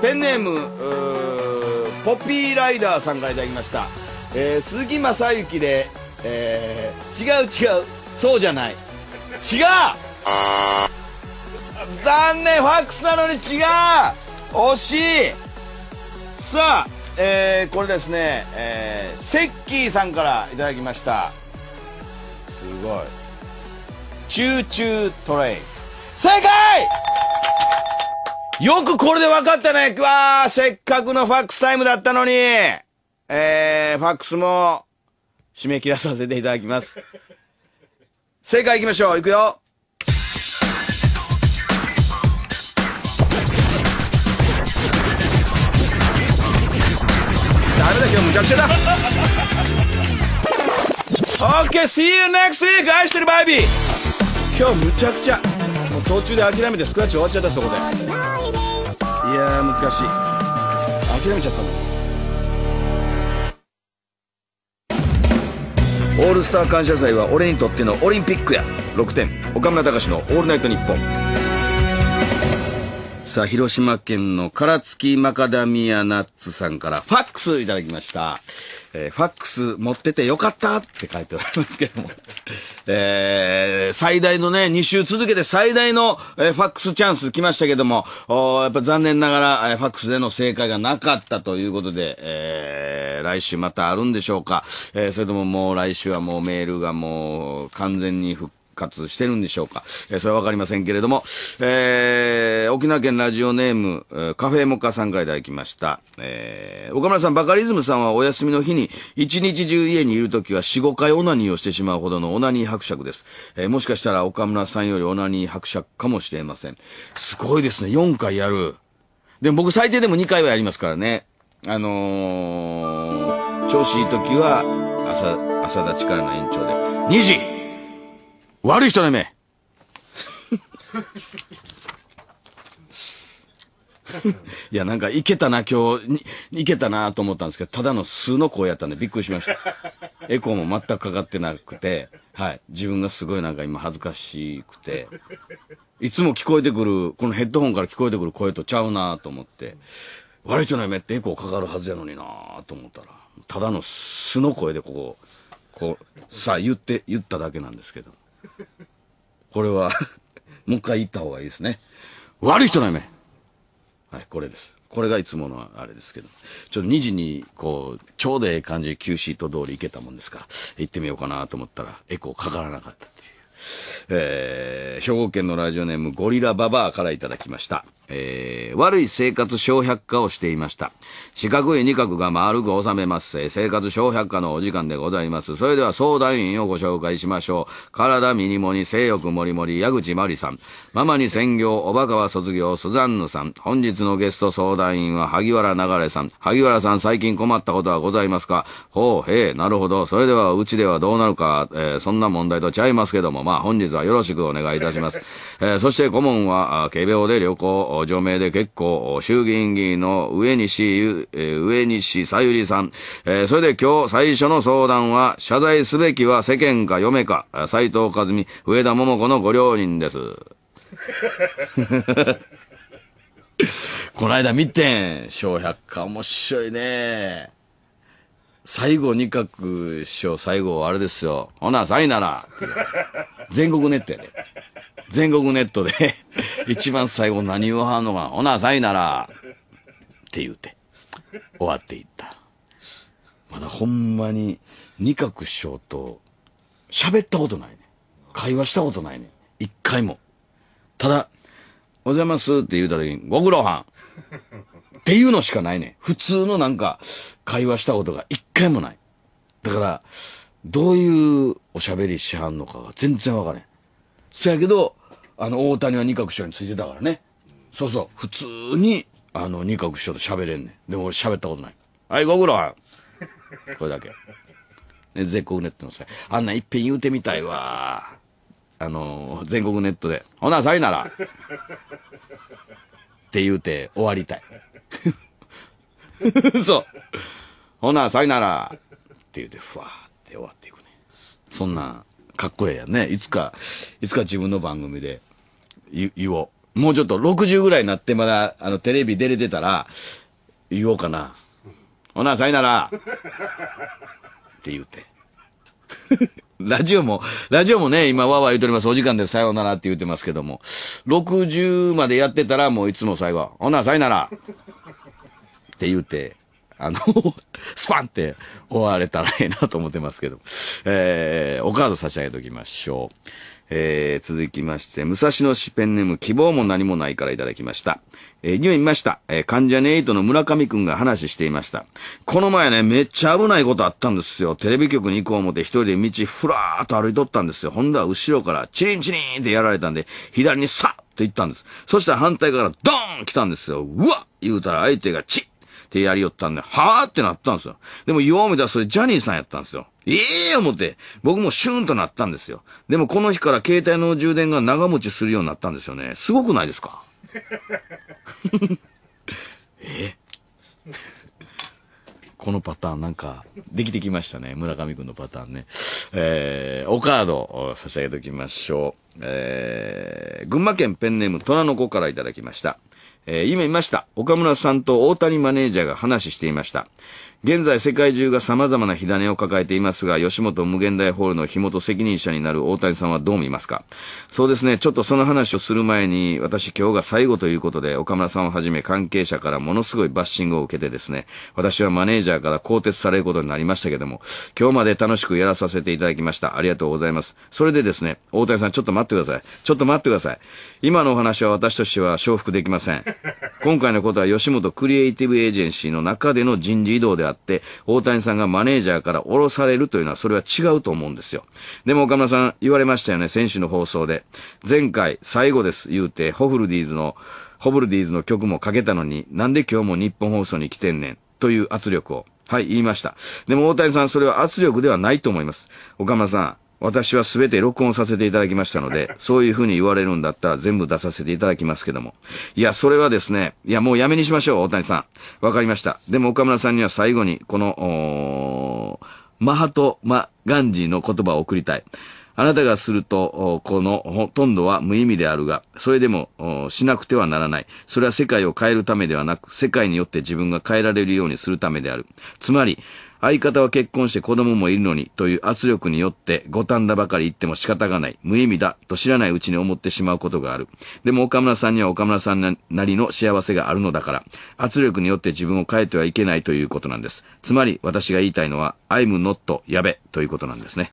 ペンネームーポピーライダーさんからいただきました、えー、鈴木雅之で、えー、違う違うそうじゃない違う残念ファックスなのに違う惜しいさあ、えー、これですね、えー、セッキーさんからいただきましたすごいチューチュートレイン正解よくこれで分かったね。わあ、せっかくのファックスタイムだったのに。えー、ファックスも、締め切らさせていただきます。正解いきましょう。いくよ。ダメだ今日むちゃくちゃだ OK see you next week 愛してるバイビー今日むちゃくちゃ途中で諦めてスクラッチ終わっちゃったそこでいやー難しい諦めちゃったもんオールスター感謝祭は俺にとってのオリンピックや6点岡村隆史の「オールナイトニッポン」さあ、広島県の唐月マカダミアナッツさんから、ファックスいただきました。えー、ファックス持っててよかったって書いておりますけども。えー、最大のね、2週続けて最大の、えー、ファックスチャンス来ましたけども、おやっぱ残念ながら、えー、ファックスでの正解がなかったということで、えー、来週またあるんでしょうか。えー、それとももう来週はもうメールがもう完全に復活してるんでしょうか。えー、それはわかりませんけれども、えー沖縄県ラジオネーム、カフェモカさんからいただきました。えー、岡村さん、バカリズムさんはお休みの日に、一日中家にいるときは4、5回オナニーをしてしまうほどのオナニー伯爵です。えー、もしかしたら岡村さんよりオナニー伯爵かもしれません。すごいですね。4回やる。でも僕最低でも2回はやりますからね。あのー、調子いいときは、朝、朝立ちからの延長で。2時悪い人の目 Ha ha ha. いや、なんか、いけたな、今日、いけたなと思ったんですけど、ただの素の声やったんでびっくりしました。エコーも全くかかってなくて、はい。自分がすごいなんか今恥ずかしくて、いつも聞こえてくる、このヘッドホンから聞こえてくる声とちゃうなと思って、悪い人の夢ってエコーかかるはずやのになと思ったら、ただの素の声でここ、こう、さあ言って、言っただけなんですけど。これはもう一回言った方がいいですね。悪い人の夢はい、これです。これがいつものあれですけど。ちょっと2時に、こう、ちょうどええ感じで Q シート通り行けたもんですから、行ってみようかなと思ったら、エコーかからなかったっていう。えー、兵庫県のラジオネームゴリラババアからいただきました。えー、悪い生活小百科をしていました。四角い二角が丸く収めます。えー、生活小百科のお時間でございます。それでは相談員をご紹介しましょう。体ミニモニ、性欲もりもり、矢口まりさん。ママに専業、おバカは卒業、スザンヌさん。本日のゲスト相談員は萩原流さん。萩原さん、最近困ったことはございますかほう、へえ、なるほど。それでは、うちではどうなるか、えー、そんな問題とちゃいますけども、まあ本日はかよろしくお願いいたします。えー、そして顧問は、仮病で旅行、除名で結構、衆議院議員の上西、え上西さゆりさん。えー、それで今日最初の相談は、謝罪すべきは世間か嫁か、斎藤和美、上田桃子のご両人です。この間見てん、小百科面白いね。最後、二角師匠、最後、あれですよ。ほな、さいなら。全国ネットやで。全国ネットで一番最後何言わはんのかな。ほな、さいなら。って言うて、終わっていった。まだほんまに、二角師匠と喋ったことないね。会話したことないね。一回も。ただ、おはようございますって言うた時に、ご苦労はん。っていうのしかないね普通のなんか、会話したことが一回もない。だから、どういうおしゃべりしはんのかが全然わからへん。そやけど、あの、大谷は二角師匠についてたからね。そうそう。普通に、あの、二角師匠と喋れんねん。でも俺喋ったことない。はい、ご苦労。これだけ。ね、全国ネットのさ、あんないっぺん言うてみたいわ。あのー、全国ネットで。ほな、さいなら。って言うて終わりたい。そう。ほな、さいなら。って言うて、ふわーって終わっていくね。そんな、かっこええやんね。いつか、いつか自分の番組で言、言おう。もうちょっと60ぐらいになってまだ、あの、テレビ出れてたら、言おうかな。ほな、さいなら。って言うて。ラジオも、ラジオもね、今わわ言うております。お時間でさようならって言うてますけども。60までやってたらもういつも最後、ほな、さいなら。って言うて、あの スパンって終われたらええなと思ってますけど。えー、おカード差し上げときましょう。えー、続きまして、武蔵野市ペンネーム希望も何もないからいただきました。えー、ニューました。えー、関ジャニイトの村上くんが話していました。この前ね、めっちゃ危ないことあったんですよ。テレビ局に行こう思って一人で道ふらーっと歩いとったんですよ。ほんだら後ろからチリンチリンってやられたんで、左にさっと行ったんです。そしたら反対からドーン来たんですよ。うわっ言うたら相手がチッってやりよったんで、はぁってなったんですよ。でも、よう見たらそれジャニーさんやったんですよ。ええー、思って、僕もシューンとなったんですよ。でもこの日から携帯の充電が長持ちするようになったんですよね。すごくないですか えこのパターンなんか、できてきましたね。村上くんのパターンね。えー、おカードを差し上げておきましょう。えー、群馬県ペンネーム虎の子からいただきました。えー、今いました。岡村さんと大谷マネージャーが話していました。現在世界中が様々な火種を抱えていますが、吉本無限大ホールの火元責任者になる大谷さんはどう見ますかそうですね、ちょっとその話をする前に、私今日が最後ということで、岡村さんをはじめ関係者からものすごいバッシングを受けてですね、私はマネージャーから更迭されることになりましたけども、今日まで楽しくやらさせていただきました。ありがとうございます。それでですね、大谷さんちょっと待ってください。ちょっと待ってください。今のお話は私としては承服できません。今回のことは吉本クリエイティブエージェンシーの中での人事異動でああって、大谷さんがマネージャーから降ろされるというのはそれは違うと思うんですよ。でも岡村さん言われましたよね、選手の放送で。前回最後です言うて、ホフルディーズの、ホブルディーズの曲もかけたのに、なんで今日も日本放送に来てんねん、という圧力を。はい、言いました。でも大谷さん、それは圧力ではないと思います。岡村さん、私は全て録音させていただきましたので、そういうふうに言われるんだったら全部出させていただきますけども。いや、それはですね、いや、もうやめにしましょう、大谷さん。わかりました。でも岡村さんには最後に、この、マハト・マ・ガンジーの言葉を送りたい。あなたがすると、このほとんどは無意味であるが、それでもしなくてはならない。それは世界を変えるためではなく、世界によって自分が変えられるようにするためである。つまり、相方は結婚して子供もいるのにという圧力によって五反田ばかり言っても仕方がない、無意味だと知らないうちに思ってしまうことがある。でも岡村さんには岡村さんなりの幸せがあるのだから、圧力によって自分を変えてはいけないということなんです。つまり私が言いたいのは、I'm not やべということなんですね。